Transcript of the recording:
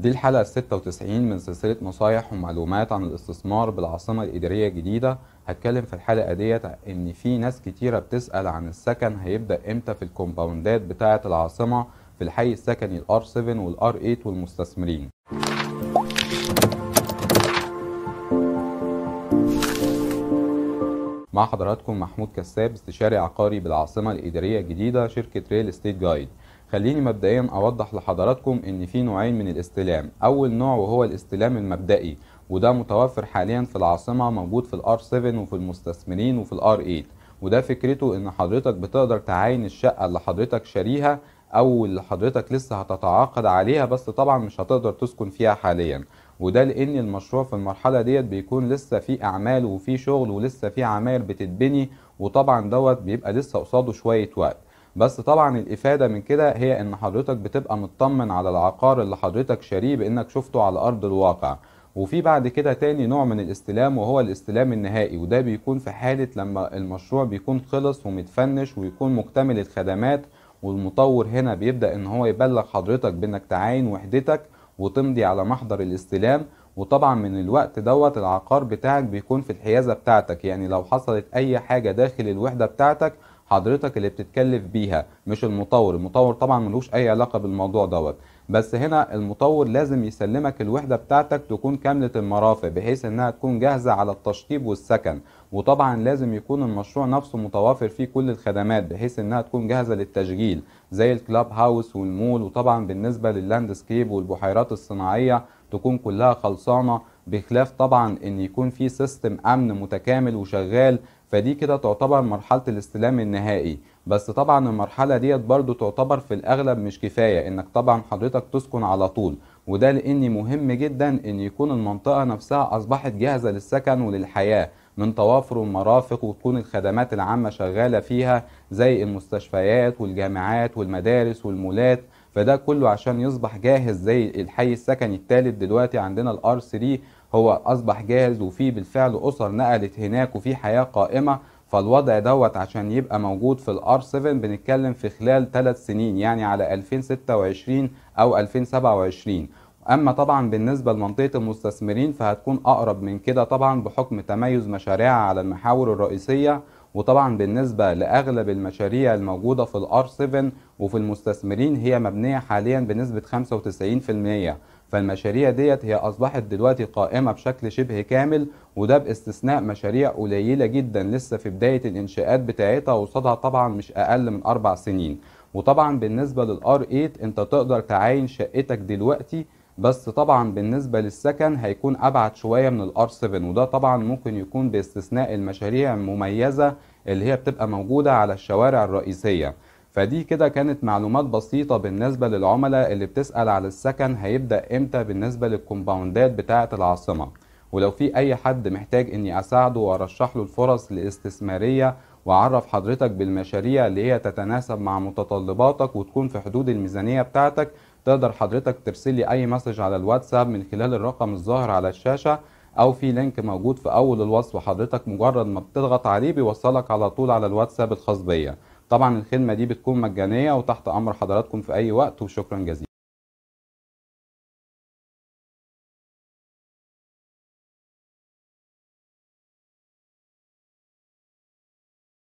دي الحلقة 96 من سلسلة نصايح ومعلومات عن الاستثمار بالعاصمة الإدارية الجديدة هتكلم في الحلقة ديت إن في ناس كتيرة بتسأل عن السكن هيبدأ إمتى في الكومباوندات بتاعة العاصمة في الحي السكني الار 7 والار 8 والمستثمرين مع حضراتكم محمود كساب استشاري عقاري بالعاصمة الإدارية الجديدة شركة ريل استيت جايد خليني مبدئيا اوضح لحضراتكم ان في نوعين من الاستلام اول نوع وهو الاستلام المبدئي وده متوفر حاليا في العاصمه موجود في الار 7 وفي المستثمرين وفي الار 8 وده فكرته ان حضرتك بتقدر تعاين الشقه اللي حضرتك شاريها او اللي حضرتك لسه هتتعاقد عليها بس طبعا مش هتقدر تسكن فيها حاليا وده لان المشروع في المرحله ديت بيكون لسه في اعمال وفي شغل ولسه في عماير بتتبني وطبعا دوت بيبقى لسه قصاده شويه وقت بس طبعا الافاده من كده هي ان حضرتك بتبقى مطمن على العقار اللي حضرتك شاريه بانك شفته على ارض الواقع وفي بعد كده تاني نوع من الاستلام وهو الاستلام النهائي وده بيكون في حالة لما المشروع بيكون خلص ومتفنش ويكون مكتمل الخدمات والمطور هنا بيبدأ ان هو يبلغ حضرتك بانك تعاين وحدتك وتمضي على محضر الاستلام وطبعا من الوقت دوت العقار بتاعك بيكون في الحيازة بتاعتك يعني لو حصلت اي حاجة داخل الوحدة بتاعتك حضرتك اللي بتتكلف بيها مش المطور المطور طبعا ملوش اي علاقه بالموضوع دوت بس هنا المطور لازم يسلمك الوحده بتاعتك تكون كامله المرافق بحيث انها تكون جاهزه على التشطيب والسكن وطبعا لازم يكون المشروع نفسه متوافر فيه كل الخدمات بحيث انها تكون جاهزه للتشغيل زي الكلاب هاوس والمول وطبعا بالنسبه لللاندسكيب والبحيرات الصناعيه تكون كلها خلصانه بخلاف طبعا ان يكون في سيستم امن متكامل وشغال فدي كده تعتبر مرحله الاستلام النهائي بس طبعا المرحله ديت برضو تعتبر في الاغلب مش كفايه انك طبعا حضرتك تسكن على طول وده لان مهم جدا ان يكون المنطقه نفسها اصبحت جاهزه للسكن وللحياه من توافر المرافق وتكون الخدمات العامه شغاله فيها زي المستشفيات والجامعات والمدارس والمولات فده كله عشان يصبح جاهز زي الحي السكني الثالث دلوقتي عندنا الار 3 هو اصبح جاهز وفي بالفعل اسر نقلت هناك وفي حياه قائمه فالوضع دوت عشان يبقى موجود في الار 7 بنتكلم في خلال 3 سنين يعني على 2026 او 2027 اما طبعا بالنسبه لمنطقه المستثمرين فهتكون اقرب من كده طبعا بحكم تميز مشاريعها على المحاور الرئيسيه وطبعا بالنسبه لاغلب المشاريع الموجوده في الار 7 وفي المستثمرين هي مبنيه حاليا بنسبه 95% فالمشاريع ديت هي اصبحت دلوقتي قائمه بشكل شبه كامل وده باستثناء مشاريع قليله جدا لسه في بدايه الانشاءات بتاعتها وصدها طبعا مش اقل من اربع سنين وطبعا بالنسبه للار 8 انت تقدر تعاين شقتك دلوقتي بس طبعا بالنسبه للسكن هيكون ابعد شويه من الار 7 وده طبعا ممكن يكون باستثناء المشاريع المميزه اللي هي بتبقى موجوده على الشوارع الرئيسيه فدي كده كانت معلومات بسيطة بالنسبة للعملاء اللي بتسأل على السكن هيبدأ امتى بالنسبة للكومباوندات بتاعة العاصمة ولو في اي حد محتاج اني اساعده وارشح له الفرص الاستثمارية واعرف حضرتك بالمشاريع اللي هي تتناسب مع متطلباتك وتكون في حدود الميزانية بتاعتك تقدر حضرتك ترسل لي اي مسج على الواتساب من خلال الرقم الظاهر على الشاشة او في لينك موجود في اول الوصف حضرتك مجرد ما بتضغط عليه بيوصلك على طول على الواتساب الخاص بيا طبعا الخدمه دي بتكون مجانيه وتحت امر حضراتكم في اي وقت وشكرا جزيلا